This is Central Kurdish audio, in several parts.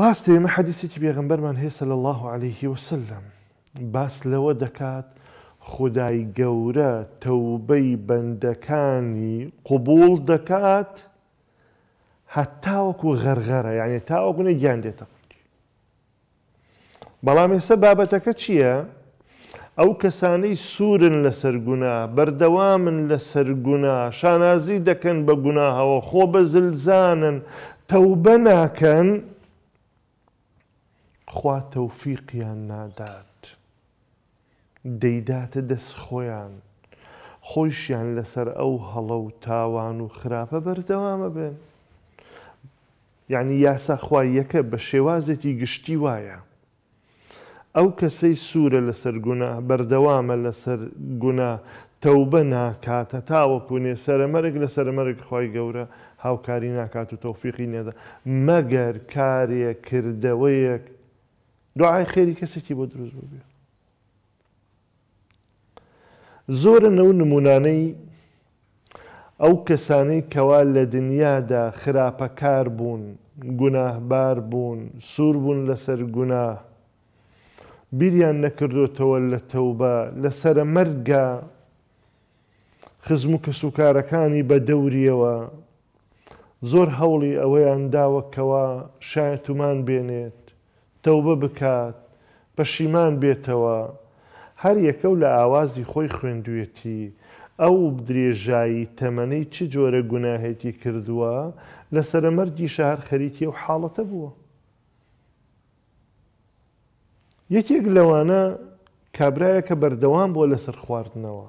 ڕاستی ئمە حەدیسێکی بێغمبەرمان هەیە سەل الله عليه وسلم باس لەوە دەکات خدای گەورە تەوبەی بەندەکانی قوبول دەکات هەتاوەکو غەرغەرە یعنی تاوەگونە گیان دێتە قوتی بەڵام ێستا بابەتەکە چییە؟ ئەو کەسانەی سوورن لە سەرگونا بەردەوامن لە سەرگونا شانازی دەکەن بە گوناهەوە خۆ بە زلزانن تەوبە ناکەن خوا تەوفیقیان نادات دەیداتە دەست خۆیان خۆشیان لەسەر ئەو هەڵە و تاوان و خراپە بەردەوامە بن یعنی یاسا خوایەکە بە شێوازێکی گشتی وایە ئەو کەسەی سوورە لەسەر گونا بەردەوامە لەسەر گونا تەوبە ناکاتە تاوەکوونێ سەرمەرگ لە سەرمەرگ خی گەورە هاوکاری ناکات و تەوفیقی نێدا مەگەر کارێک کردەوەیەک دوعای خێری کەسێکی بۆ دروست بێ زۆرە نەو نمونانەی ئەو کەسانەی کەوا لە دنیادا خراپەکار بوون گوناهبار بوون سوور بوون لەسەر گونا بیریان نەکردوتەوە لە تەوبە لەسرە مەرگە خزم و کە سوکارەکانی بە دەوریەوە زۆر هەوڵی ئەوەیان داوەکەوە شایەتمان بێنێت تەوبە بکات پەشیمان بێتەوە هەر یەکە و لە ئاوازی خۆی خوێندوێتی ئەو درێژایی تەمەەی چ جۆرە گوناهێتی کردووە لە سەرەمەرگی شار خەریکی و حاڵەتە بووە یەکێک لەوانە کابرایە کە بەردەوام بۆ لەسەر خواردنەوە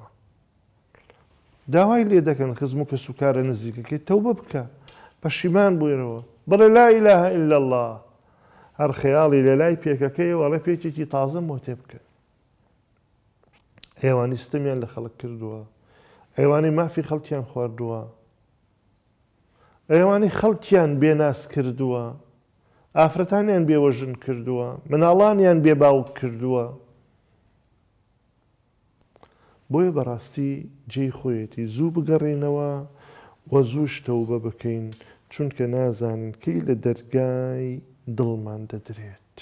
داوای لێ دەکەن خزم و کە سوکارە نزیکەکەی تەوبە بکە پەشیمان بوویرەوە بڵێ لا ئیلاها إلا الله هەر خەیاڵی لە لای پێکەکەیوەڵە پێکێکی تازە بۆ تێ بکە هێوانی ستمیان لە خەڵک کردووە ئەیوانی مافی خەڵکیان خواردووە ئەیوانی خەڵکیان بێناس کردووە ئافرەتانیان بێوەژن کردووە مناڵانیان بێباوک کردووە بۆیە بەڕاستی جێی خۆیەتی زوو بگەڕێنەوە وە زوو شتەوبە بکەین چونکە نازانین کەی لە دەرگای دڵمان دەدرێت.